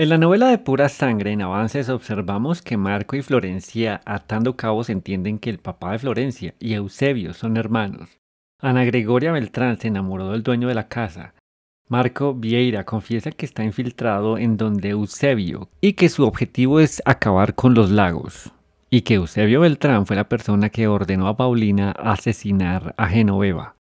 En la novela de pura sangre en avances observamos que Marco y Florencia atando cabos entienden que el papá de Florencia y Eusebio son hermanos. Ana Gregoria Beltrán se enamoró del dueño de la casa. Marco Vieira confiesa que está infiltrado en donde Eusebio y que su objetivo es acabar con los lagos. Y que Eusebio Beltrán fue la persona que ordenó a Paulina asesinar a Genoveva.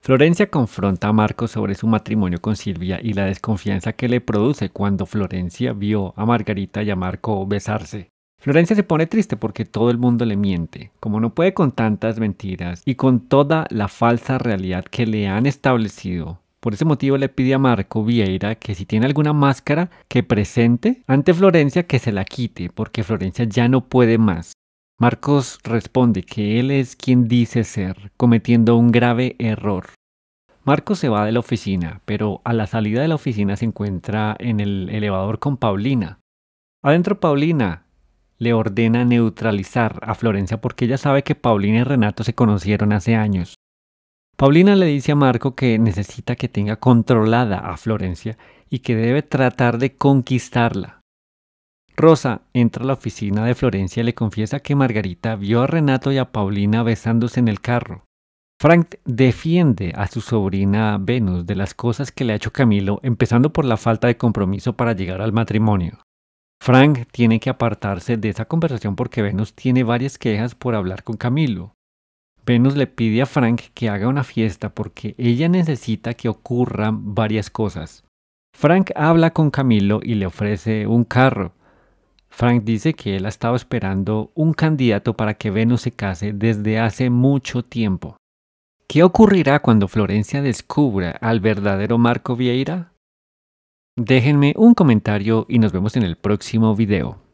Florencia confronta a Marco sobre su matrimonio con Silvia y la desconfianza que le produce cuando Florencia vio a Margarita y a Marco besarse. Florencia se pone triste porque todo el mundo le miente, como no puede con tantas mentiras y con toda la falsa realidad que le han establecido. Por ese motivo le pide a Marco Vieira que si tiene alguna máscara que presente ante Florencia que se la quite, porque Florencia ya no puede más. Marcos responde que él es quien dice ser, cometiendo un grave error. Marcos se va de la oficina, pero a la salida de la oficina se encuentra en el elevador con Paulina. Adentro Paulina le ordena neutralizar a Florencia porque ella sabe que Paulina y Renato se conocieron hace años. Paulina le dice a Marco que necesita que tenga controlada a Florencia y que debe tratar de conquistarla. Rosa entra a la oficina de Florencia y le confiesa que Margarita vio a Renato y a Paulina besándose en el carro. Frank defiende a su sobrina Venus de las cosas que le ha hecho Camilo, empezando por la falta de compromiso para llegar al matrimonio. Frank tiene que apartarse de esa conversación porque Venus tiene varias quejas por hablar con Camilo. Venus le pide a Frank que haga una fiesta porque ella necesita que ocurran varias cosas. Frank habla con Camilo y le ofrece un carro, Frank dice que él ha estado esperando un candidato para que Venus se case desde hace mucho tiempo. ¿Qué ocurrirá cuando Florencia descubra al verdadero Marco Vieira? Déjenme un comentario y nos vemos en el próximo video.